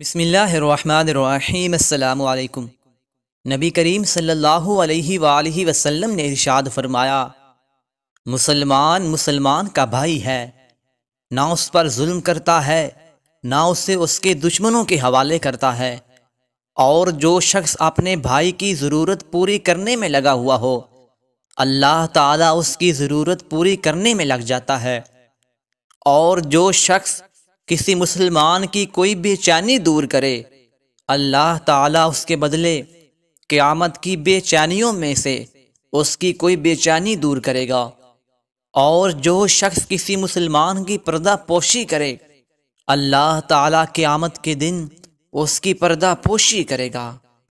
बसमिल्लाम नबी करीम सल्लल्लाहु अलैहि वसल्लम ने इरशाद फरमाया मुसलमान मुसलमान का भाई है ना उस पर जुल्म करता है ना उसे उसके दुश्मनों के हवाले करता है और जो शख्स अपने भाई की ज़रूरत पूरी करने में लगा हुआ हो अल्लाह ताला उसकी ज़रूरत पूरी करने में लग जाता है और जो शख्स किसी मुसलमान की कोई बेचैनी दूर करे अल्लाह ताला उसके बदले क़यामत की बेचैनियों में से उसकी कोई बेचैनी दूर करेगा और जो शख्स किसी मुसलमान की पर्दा पोशी करे अल्लाह ताला क़यामत के दिन उसकी पर्दा पोशी करेगा